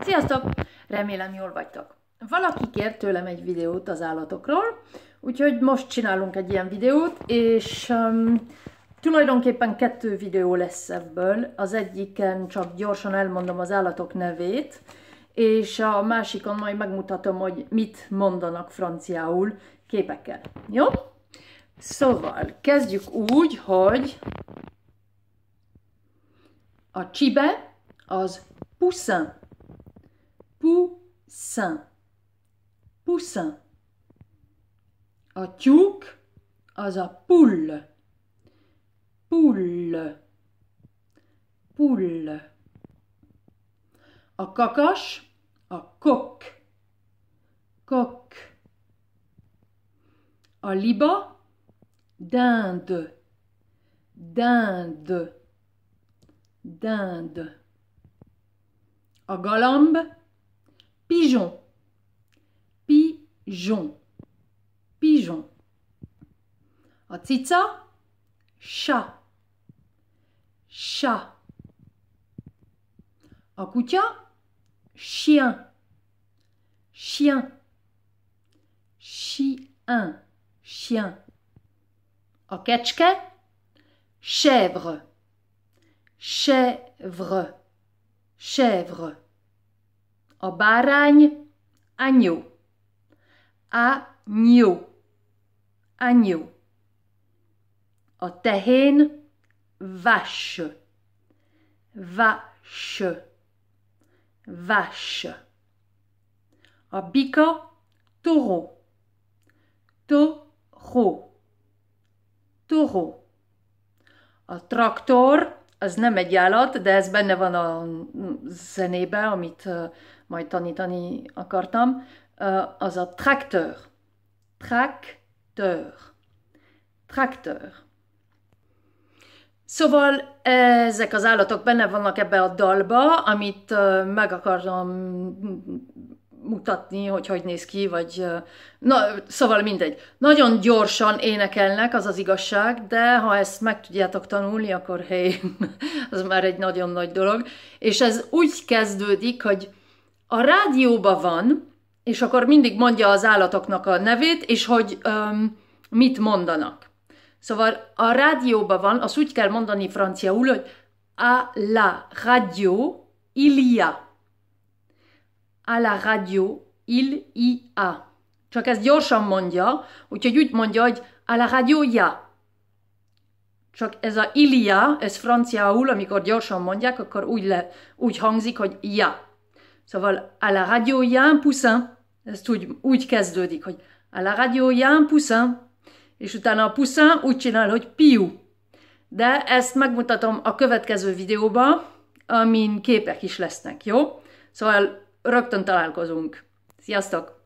Sziasztok! Remélem jól vagytok. Valaki kért tőlem egy videót az állatokról, úgyhogy most csinálunk egy ilyen videót, és um, tulajdonképpen kettő videó lesz ebből. Az egyiken csak gyorsan elmondom az állatok nevét, és a másikon majd megmutatom, hogy mit mondanak franciául képekkel. Jó? Szóval, kezdjük úgy, hogy a csibe az poussin Poussin. Poussin. A tchouk, az a poule, Poule. Poule. A kakas a coq. Kok. A liba dinde. Dinde. Dinde. A galamb Pigeon. Pigeon. Pigeon. Otsitsa. Chat. Chat. Okutia. Chien. Chien. Chien. Chien. Oketchke. Chèvre. Chèvre. Chèvre. A bárány anyó. Anyó. Anyó. A tehén vas. Vas. Vas. A bika toro, toro, toro, A traktor az nem egy állat, de ez benne van a zenébe, amit majd tanítani akartam, az a traktör. Traktör. Traktör. Szóval ezek az állatok benne vannak ebbe a dalba, amit meg akartam mutatni, hogy hogy néz ki, vagy... Na, szóval mindegy. Nagyon gyorsan énekelnek, az az igazság, de ha ezt meg tudjátok tanulni, akkor hé, az már egy nagyon nagy dolog. És ez úgy kezdődik, hogy a rádióban van, és akkor mindig mondja az állatoknak a nevét, és hogy um, mit mondanak. Szóval a rádióban van, azt úgy kell mondani franciaul, hogy a la radio il y a a la radio, il, i, a. Csak ez gyorsan mondja, úgyhogy úgy mondja, hogy a la radio, Csak ez a ilia, ez franciául, amikor gyorsan mondják, akkor úgy, le, úgy hangzik, hogy ja. Szóval a la radio, ja, un poussin. Ezt úgy, úgy kezdődik, hogy a la radio, ja, un poussin. És utána a poussin úgy csinál, hogy piu. De ezt megmutatom a következő videóban, amin képek is lesznek, jó? Szóval rögtön találkozunk. Sziasztok!